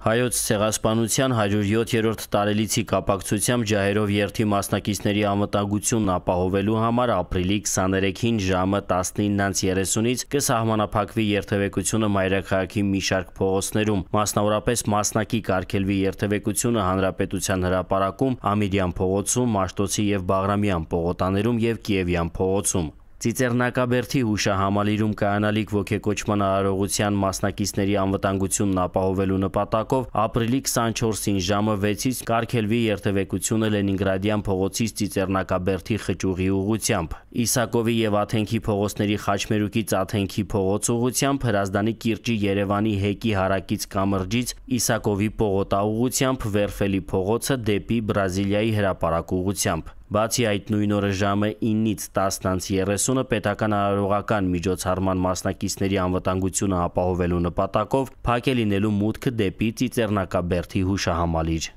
Հայոց ցեղասպանության 107-րդ տարելիցի կապակցությամբ ջահերով երթի մասնակիցների ամտագությունն ապահովելու համար ապրիլի 23-ին ժամը 19:30-ից կսահմանափակվի երթևեկությունը մայրաքաղաքի մի շարք փողոցներում, մասնավորապես մասնակի կարգելվի երթևեկությունը Հանրապետության հրապարակում, Ամիրյան փողոցում, Մաշտոցի եւ Բաղրամյան պողոտաներում եւ Կիևյան փողոցում։ Ծիծեռնակաբերդի հուշահամալիրում կայանալիք ոգեկոչման արարողության մասնակիցների անվտանգությունն ապահովելու նպատակով ապրիլի 24-ին ժամը 6-ից կարգելվի երթևեկությունը Լենինգրադյան փողոցից Ծիծեռնակաբերդի խճուղի ուղությամբ, Իսակովի եւ Աթենքի փողոցների Խաչմերուկից Աթենքի փողոց ուղությամբ, Հրազդանի կիրճի Երևանի հեկի հարակից կամրջից Իսակովի Պողոտա ուղությամբ, Վերֆելի փողոցը դեպի Բրազիլիայի հրապարակ ուղությամբ։ Բացի այդ նույն օրը ժամը 9-ից 10:30-ը պետական արարողական միջոցառման մասնակիցների անվտանգությունը ապահովելու նպատակով փակել լինելու մուտքը դեպի Ծիծեռնակաբերդի հուշահամալիր։